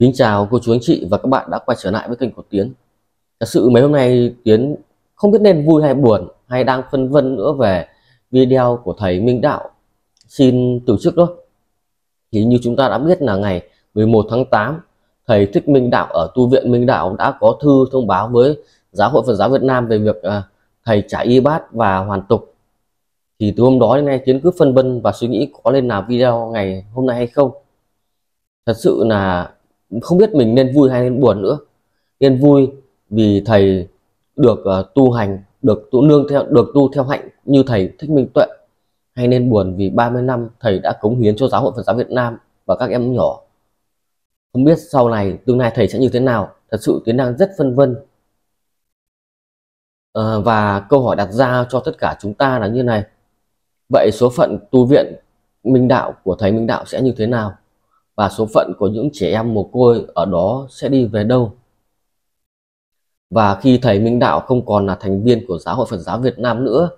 Kính chào cô chú anh chị và các bạn đã quay trở lại với kênh của Tiến Thật sự mấy hôm nay Tiến không biết nên vui hay buồn hay đang phân vân nữa về video của thầy Minh Đạo xin từ chức đó Thì như chúng ta đã biết là ngày 11 tháng 8 Thầy Thích Minh Đạo ở tu viện Minh Đạo đã có thư thông báo với Giáo hội Phật giáo Việt Nam về việc à, thầy trả y bát và hoàn tục thì từ hôm đó đến nay Tiến cứ phân vân và suy nghĩ có nên làm video ngày hôm nay hay không thật sự là không biết mình nên vui hay nên buồn nữa nên vui vì thầy được uh, tu hành được tu nương theo được tu theo hạnh như thầy thích minh tuệ hay nên buồn vì 30 năm thầy đã cống hiến cho giáo hội Phật giáo Việt Nam và các em nhỏ không biết sau này tương lai thầy sẽ như thế nào thật sự tiến đang rất phân vân à, và câu hỏi đặt ra cho tất cả chúng ta là như này vậy số phận tu viện minh đạo của thầy minh đạo sẽ như thế nào và số phận của những trẻ em mồ côi ở đó sẽ đi về đâu. Và khi thầy Minh Đạo không còn là thành viên của Giáo hội Phật giáo Việt Nam nữa,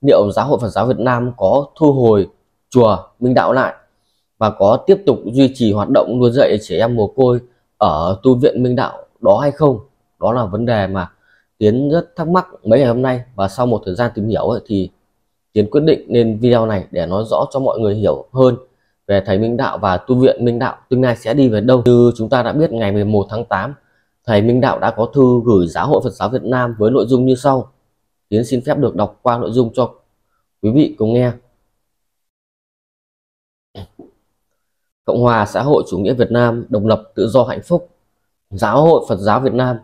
liệu Giáo hội Phật giáo Việt Nam có thu hồi chùa Minh Đạo lại và có tiếp tục duy trì hoạt động nuôi dạy trẻ em mồ côi ở tu viện Minh Đạo đó hay không? Đó là vấn đề mà Tiến rất thắc mắc mấy ngày hôm nay và sau một thời gian tìm hiểu thì Tiến quyết định nên video này để nói rõ cho mọi người hiểu hơn về thầy Minh Đạo và tu viện Minh Đạo tương lai sẽ đi về đâu. Như chúng ta đã biết ngày 11 tháng 8, thầy Minh Đạo đã có thư gửi Giáo hội Phật giáo Việt Nam với nội dung như sau. Tiến xin phép được đọc qua nội dung cho quý vị cùng nghe. Cộng hòa xã hội chủ nghĩa Việt Nam độc lập tự do hạnh phúc. Giáo hội Phật giáo Việt Nam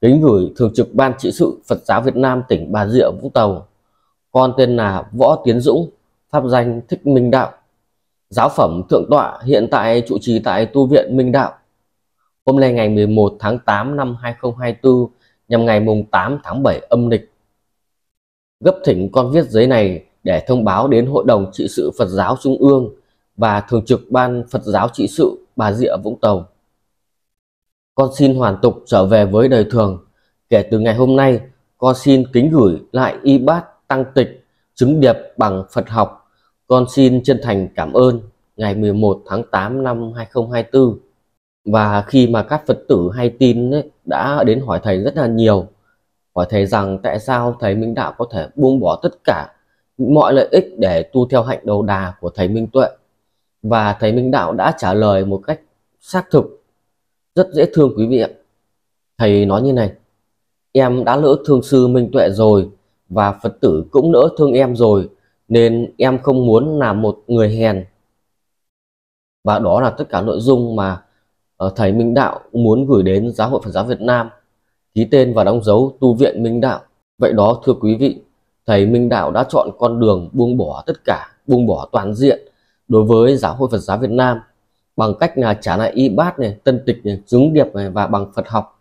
kính gửi thường trực ban trị sự Phật giáo Việt Nam tỉnh Bà Rịa Vũng Tàu. Con tên là Võ Tiến Dũng, pháp danh Thích Minh Đạo Giáo phẩm Thượng Tọa hiện tại trụ trì tại tu viện Minh Đạo. Hôm nay ngày 11 tháng 8 năm 2024 nhằm ngày mùng 8 tháng 7 âm lịch. Gấp thỉnh con viết giấy này để thông báo đến Hội đồng trị sự Phật giáo Trung ương và Thường trực Ban Phật giáo trị sự Bà Rịa Vũng Tàu. Con xin hoàn tục trở về với đời thường. Kể từ ngày hôm nay, con xin kính gửi lại y bát tăng tịch, chứng điệp bằng Phật học con xin chân thành cảm ơn ngày 11 tháng 8 năm 2024 và khi mà các Phật tử hay tin ấy, đã đến hỏi thầy rất là nhiều hỏi thầy rằng tại sao thầy Minh Đạo có thể buông bỏ tất cả mọi lợi ích để tu theo hạnh đầu đà của thầy Minh Tuệ và thầy Minh Đạo đã trả lời một cách xác thực rất dễ thương quý vị ạ thầy nói như này em đã lỡ thương sư Minh Tuệ rồi và Phật tử cũng lỡ thương em rồi nên em không muốn là một người hèn và đó là tất cả nội dung mà ờ, thầy Minh Đạo muốn gửi đến Giáo hội Phật giáo Việt Nam ký tên và đóng dấu tu viện Minh Đạo vậy đó thưa quý vị thầy Minh Đạo đã chọn con đường buông bỏ tất cả buông bỏ toàn diện đối với Giáo hội Phật giáo Việt Nam bằng cách là trả lại y bát này tân tịch này dúng điệp này và bằng Phật học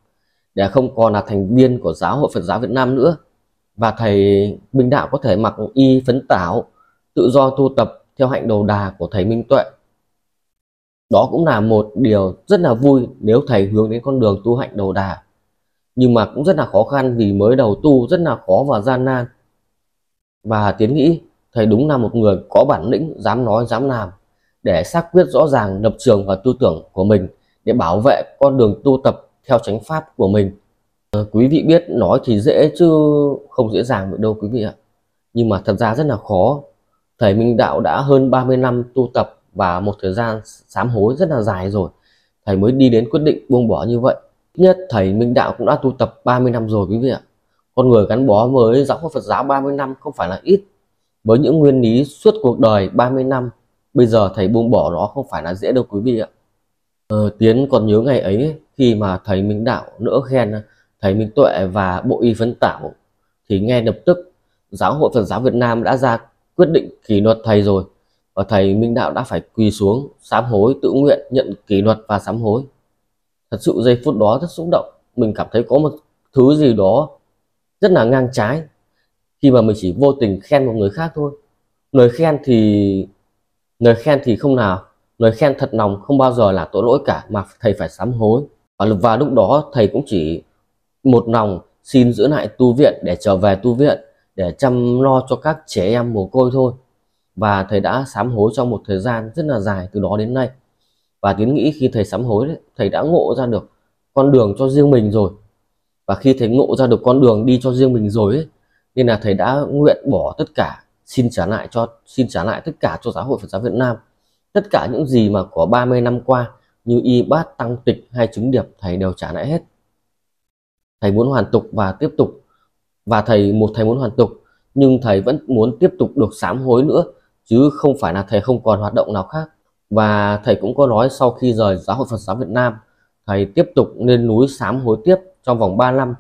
để không còn là thành viên của Giáo hội Phật giáo Việt Nam nữa và thầy Minh Đạo có thể mặc y phấn tảo, tự do tu tập theo hạnh đầu đà của thầy Minh Tuệ. Đó cũng là một điều rất là vui nếu thầy hướng đến con đường tu hạnh đầu đà. Nhưng mà cũng rất là khó khăn vì mới đầu tu rất là khó và gian nan. Và tiến nghĩ thầy đúng là một người có bản lĩnh, dám nói, dám làm để xác quyết rõ ràng lập trường và tư tưởng của mình để bảo vệ con đường tu tập theo chánh pháp của mình Ờ, quý vị biết nói thì dễ chứ không dễ dàng được đâu quý vị ạ nhưng mà thật ra rất là khó thầy minh đạo đã hơn 30 năm tu tập và một thời gian sám hối rất là dài rồi thầy mới đi đến quyết định buông bỏ như vậy nhất thầy minh đạo cũng đã tu tập 30 năm rồi quý vị ạ con người gắn bó với giáo hội Phật giáo 30 năm không phải là ít với những nguyên lý suốt cuộc đời 30 năm bây giờ thầy buông bỏ nó không phải là dễ đâu quý vị ạ ờ, Tiến còn nhớ ngày ấy khi mà thầy Minh Đạo nữa khen thầy Minh Tuệ và Bộ Y Phấn Tảo thì ngay lập tức Giáo hội Phật giáo Việt Nam đã ra quyết định kỷ luật thầy rồi và thầy Minh Đạo đã phải quỳ xuống sám hối tự nguyện nhận kỷ luật và sám hối thật sự giây phút đó rất xúc động mình cảm thấy có một thứ gì đó rất là ngang trái khi mà mình chỉ vô tình khen một người khác thôi lời khen thì lời khen thì không nào lời khen thật lòng không bao giờ là tội lỗi cả mà thầy phải sám hối và lúc đó thầy cũng chỉ một lòng xin giữ lại tu viện để trở về tu viện để chăm lo cho các trẻ em mồ côi thôi và thầy đã sám hối trong một thời gian rất là dài từ đó đến nay và tiến nghĩ khi thầy sám hối thầy đã ngộ ra được con đường cho riêng mình rồi và khi thầy ngộ ra được con đường đi cho riêng mình rồi nên là thầy đã nguyện bỏ tất cả xin trả lại cho xin trả lại tất cả cho giáo hội Phật giáo Việt Nam tất cả những gì mà có 30 năm qua như y bát tăng tịch hay chứng điệp thầy đều trả lại hết thầy muốn hoàn tục và tiếp tục và thầy một thầy muốn hoàn tục nhưng thầy vẫn muốn tiếp tục được sám hối nữa chứ không phải là thầy không còn hoạt động nào khác và thầy cũng có nói sau khi rời giáo hội Phật giáo Việt Nam thầy tiếp tục lên núi sám hối tiếp trong vòng 3 năm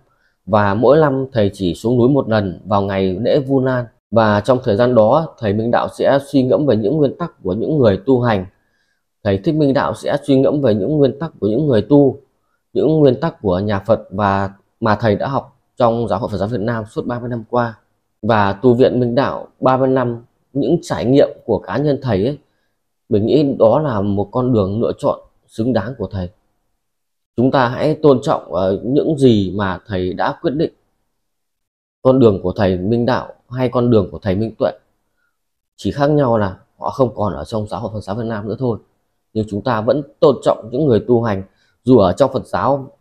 và mỗi năm thầy chỉ xuống núi một lần vào ngày lễ Vu Lan và trong thời gian đó thầy Minh Đạo sẽ suy ngẫm về những nguyên tắc của những người tu hành thầy Thích Minh Đạo sẽ suy ngẫm về những nguyên tắc của những người tu những nguyên tắc của nhà Phật và mà thầy đã học trong giáo hội Phật giáo Việt Nam suốt 30 năm qua và tu viện Minh Đạo 30 năm những trải nghiệm của cá nhân thầy ấy, mình nghĩ đó là một con đường lựa chọn xứng đáng của thầy chúng ta hãy tôn trọng ờ, những gì mà thầy đã quyết định con đường của thầy Minh Đạo hay con đường của thầy Minh Tuệ chỉ khác nhau là họ không còn ở trong giáo hội Phật giáo Việt Nam nữa thôi nhưng chúng ta vẫn tôn trọng những người tu hành dù ở trong Phật giáo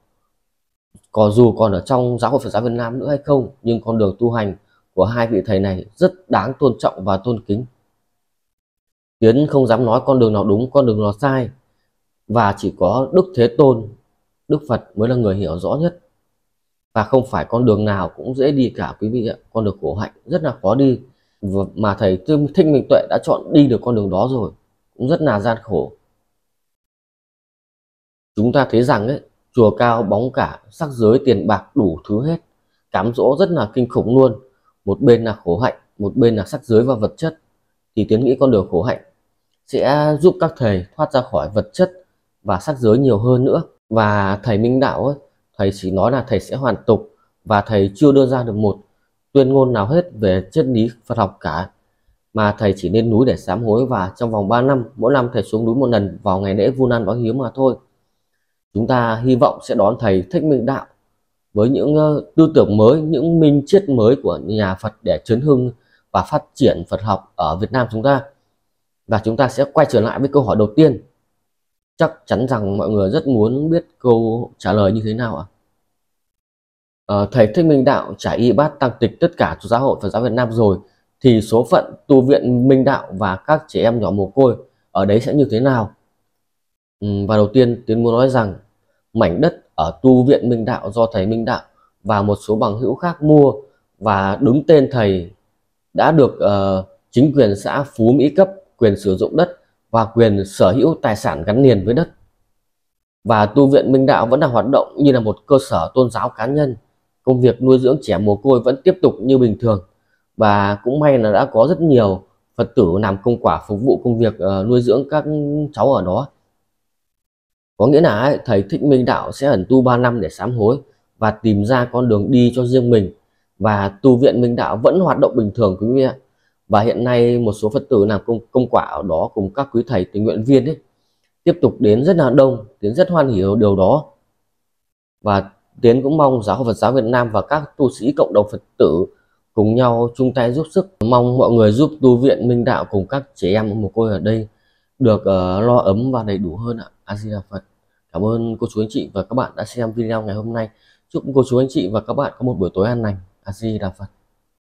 còn dù còn ở trong giáo hội Phật giáo Việt Nam nữa hay không nhưng con đường tu hành của hai vị thầy này rất đáng tôn trọng và tôn kính Tiến không dám nói con đường nào đúng con đường nào sai và chỉ có Đức Thế Tôn Đức Phật mới là người hiểu rõ nhất và không phải con đường nào cũng dễ đi cả quý vị ạ con đường khổ hạnh rất là khó đi mà thầy Thích Minh Tuệ đã chọn đi được con đường đó rồi cũng rất là gian khổ chúng ta thấy rằng ấy chùa cao bóng cả sắc giới tiền bạc đủ thứ hết cám dỗ rất là kinh khủng luôn một bên là khổ hạnh một bên là sắc giới và vật chất thì tiến nghĩ con đường khổ hạnh sẽ giúp các thầy thoát ra khỏi vật chất và sắc giới nhiều hơn nữa và thầy minh đạo ấy, thầy chỉ nói là thầy sẽ hoàn tục và thầy chưa đưa ra được một tuyên ngôn nào hết về triết lý Phật học cả mà thầy chỉ lên núi để sám hối và trong vòng 3 năm mỗi năm thầy xuống núi một lần vào ngày lễ Vu Lan báo hiếu mà thôi chúng ta hy vọng sẽ đón thầy thích minh đạo với những ờ, tư tưởng mới những minh triết mới của nhà phật để chấn hưng và phát triển phật học ở việt nam chúng ta và chúng ta sẽ quay trở lại với câu hỏi đầu tiên chắc chắn rằng mọi người rất muốn biết câu trả lời như thế nào ạ à? à, thầy thích minh đạo trả y bát tăng tịch tất cả cho giáo hội phật giáo việt nam rồi thì số phận tu viện minh đạo và các trẻ em nhỏ mồ côi ở đấy sẽ như thế nào ừ, và đầu tiên tiến muốn nói rằng mảnh đất ở tu viện Minh Đạo do thầy Minh Đạo và một số bằng hữu khác mua và đứng tên thầy đã được uh, chính quyền xã Phú Mỹ cấp quyền sử dụng đất và quyền sở hữu tài sản gắn liền với đất. Và tu viện Minh Đạo vẫn đang hoạt động như là một cơ sở tôn giáo cá nhân. Công việc nuôi dưỡng trẻ mồ côi vẫn tiếp tục như bình thường. Và cũng may là đã có rất nhiều Phật tử làm công quả phục vụ công việc uh, nuôi dưỡng các cháu ở đó có nghĩa là thầy thích minh đạo sẽ ẩn tu 3 năm để sám hối và tìm ra con đường đi cho riêng mình và tu viện minh đạo vẫn hoạt động bình thường quý vị ạ. Và hiện nay một số Phật tử làm công, công quả ở đó cùng các quý thầy tình nguyện viên ấy, tiếp tục đến rất là đông, Tiến rất hoan hỉ điều đó. Và Tiến cũng mong giáo Phật giáo Việt Nam và các tu sĩ cộng đồng Phật tử cùng nhau chung tay giúp sức mong mọi người giúp tu viện minh đạo cùng các trẻ em một cô ở đây được uh, lo ấm và đầy đủ hơn ạ a di đà phật cảm ơn cô chú anh chị và các bạn đã xem video ngày hôm nay chúc cô chú anh chị và các bạn có một buổi tối an lành a di đà phật